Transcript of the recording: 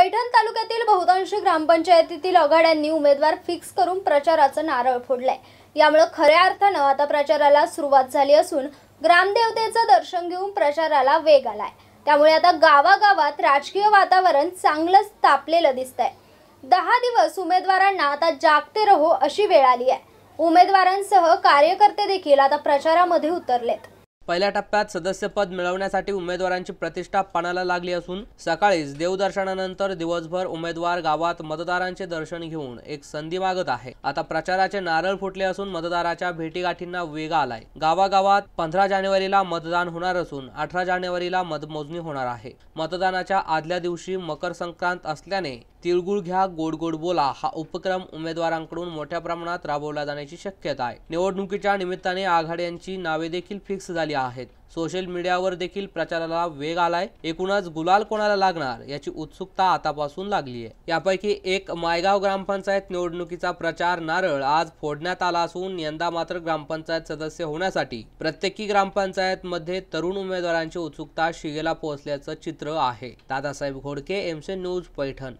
पैठण तालुक्यातील बहुतांश ग्रामपंचायतीतील आघाड्यांनी उमेदवार फिक्स करून प्रचाराचं नारळ फोडलाय यामुळे खऱ्या अर्थानं आता प्रचाराला सुरुवात झाली असून ग्रामदेवतेचं दर्शन घेऊन प्रचाराला वेग आलाय त्यामुळे आता गावागावात राजकीय वातावरण चांगलंच तापलेलं दिसतंय दहा दिवस उमेदवारांना आता जागते रहो अशी वेळ आली आहे उमेदवारांसह कार्यकर्ते देखील आता प्रचारामध्ये उतरलेत पहिल्या टप्प्यात सदस्यपद मिळवण्यासाठी उमेदवारांची प्रतिष्ठा पणाला लागली असून सकाळीच देवदर्शनानंतर दिवसभर उमेदवार गावात मतदारांचे दर्शन घेऊन एक संधी मागत आहे आता प्रचाराचे नारळ फुटले असून मतदाराच्या भेटीगाठींना वेग आलाय गावागावात पंधरा जानेवारीला मतदान होणार असून अठरा जानेवारीला मतमोजणी होणार आहे मतदानाच्या आदल्या दिवशी मकर संक्रांत असल्याने तिळगुळ घ्या गोड गोड बोला हा उपक्रम उमेदवारांकडून मोठ्या प्रमाणात राबवला जाण्याची शक्यता आहे निवडणुकीच्या निमित्ताने आघाड्यांची नावे देखील फिक्स झाली आहेत सोशल मीडियावर देखील प्रचाराला वेग आलाय एकूणच गुलाल कोणाला लागणार याची उत्सुकता आतापासून लागली आहे यापैकी एक मायगाव ग्रामपंचायत निवडणुकीचा प्रचार नारळ आज फोडण्यात आला असून यंदा मात्र ग्रामपंचायत सदस्य होण्यासाठी प्रत्येकी ग्रामपंचायत मध्ये तरुण उमेदवारांची उत्सुकता शिगेला पोहोचल्याचं चित्र आहे दादासाहेब घोडके एमसे न्यूज पैठण